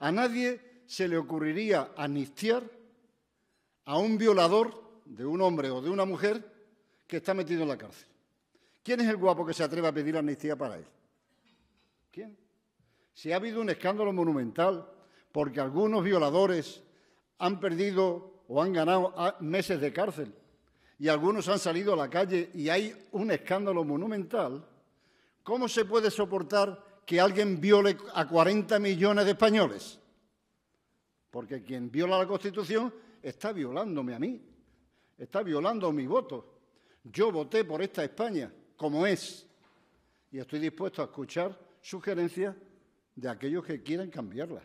A nadie se le ocurriría amnistiar a un violador de un hombre o de una mujer que está metido en la cárcel. ¿Quién es el guapo que se atreve a pedir amnistía para él? ¿Quién? Si ha habido un escándalo monumental porque algunos violadores han perdido o han ganado ah, meses de cárcel y algunos han salido a la calle y hay un escándalo monumental, ¿cómo se puede soportar que alguien viole a 40 millones de españoles. Porque quien viola la Constitución está violándome a mí, está violando mi voto. Yo voté por esta España como es y estoy dispuesto a escuchar sugerencias de aquellos que quieran cambiarla.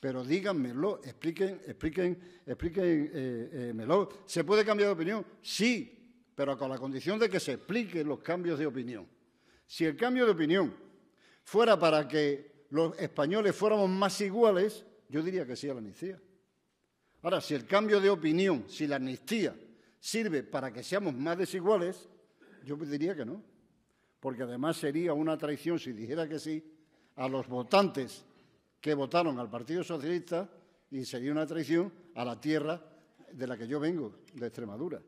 Pero díganmelo, expliquen, expliquen, expliquen, eh, eh, ¿Se puede cambiar de opinión? Sí, pero con la condición de que se expliquen los cambios de opinión. Si el cambio de opinión fuera para que los españoles fuéramos más iguales, yo diría que sí a la amnistía. Ahora, si el cambio de opinión, si la amnistía sirve para que seamos más desiguales, yo diría que no. Porque además sería una traición si dijera que sí a los votantes que votaron al Partido Socialista y sería una traición a la tierra de la que yo vengo, de Extremadura.